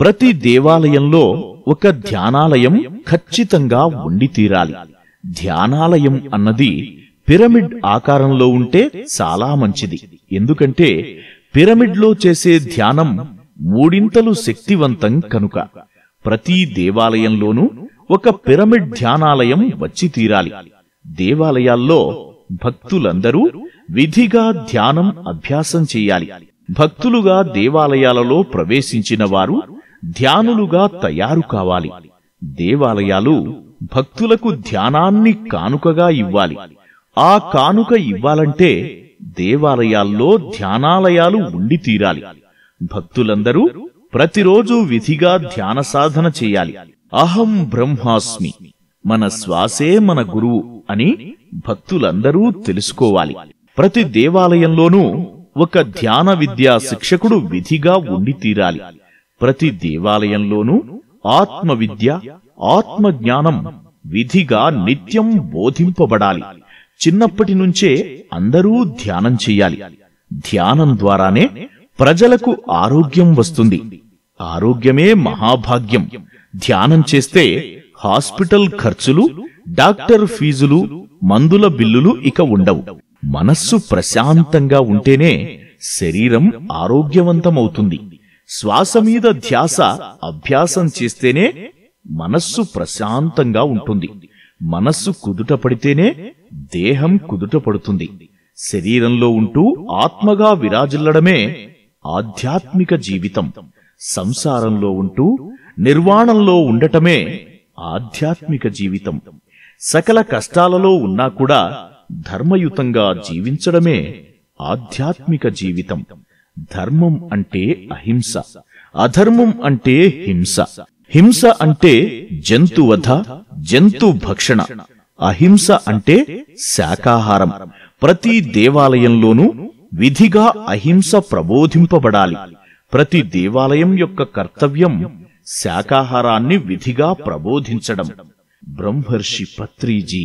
ప్రతి దేవాలయంలో ఒక ధ్యానాలయం ఖచ్చితంగా ఉండి తీరాలి ధ్యానాలయం అన్నది పిరమిడ్ ఆకారంలో ఉంటే చాలా మంచిది ఎందుకంటే పిరమిడ్లో చేసే ధ్యానం మూడింతలు శక్తివంతం కనుక ప్రతి దేవాలయంలోనూ ఒక పిరమిడ్ ధ్యానాలయం వచ్చి తీరాలి దేవాలయాల్లో భక్తులందరూ విధిగా ధ్యానం అభ్యాసం చేయాలి భక్తులుగా దేవాలయాలలో ప్రవేశించిన వారు ధ్యానులుగా తయారు కావాలి దేవాలయాలు భక్తులకు ధ్యానాన్ని కానుకగా ఇవ్వాలి ఆ కానుక ఇవ్వాలంటే దేవాలయాల్లో ధ్యానాలయాలు ఉండి తీరాలి భక్తులందరూ ప్రతిరోజు విధిగా ధ్యాన సాధన చేయాలి అహం బ్రహ్మాస్మి మన శ్వాసే మన గురువు అని భక్తులందరూ తెలుసుకోవాలి ప్రతి దేవాలయంలోనూ ఒక ధ్యాన విద్యా శిక్షకుడు విధిగా ఉండి తీరాలి ప్రతి దేవాలయంలోనూ ఆత్మ విద్య ఆత్మజ్ఞానం విధిగా నిత్యం బోధింపబడాలి చిన్నప్పటి నుంచే అందరూ ధ్యానం చెయ్యాలి ధ్యానం ద్వారానే ప్రజలకు ఆరోగ్యం వస్తుంది ఆరోగ్యమే మహాభాగ్యం ధ్యానం చేస్తే హాస్పిటల్ ఖర్చులు డాక్టర్ ఫీజులు మందుల బిల్లులు ఇక ఉండవు మనస్సు ప్రశాంతంగా ఉంటేనే శరీరం ఆరోగ్యవంతమవుతుంది శ్వాస మీద ధ్యాస అభ్యాసం చేస్తేనే మనస్సు ప్రశాంతంగా ఉంటుంది మనస్సు కుదుట పడితేనే దేహం కుదుట పడుతుంది శరీరంలో ఉంటూ ఆత్మగా విరాజిల్లడమే ఆధ్యాత్మిక జీవితం సంసారంలో ఉంటూ నిర్వాణంలో ఉండటమే ఆధ్యాత్మిక జీవితం సకల కష్టాలలో ఉన్నా కూడా ధర్మయుతంగా జీవించడమే ఆధ్యాత్మిక జీవితం ధర్మం అంటే అహింస అధర్మం అంటే హింస హింస అంటే జంతువధ జంతు భక్షణ అహింస అంటే శాకాహారం ప్రతి దేవాలయంలోనూ విధిగా అహింస ప్రబోధింపబడాలి ప్రతి దేవాలయం యొక్క కర్తవ్యం శాకాహారాన్ని విధిగా ప్రబోధించడం ब्रह्मर्षि पत्री जी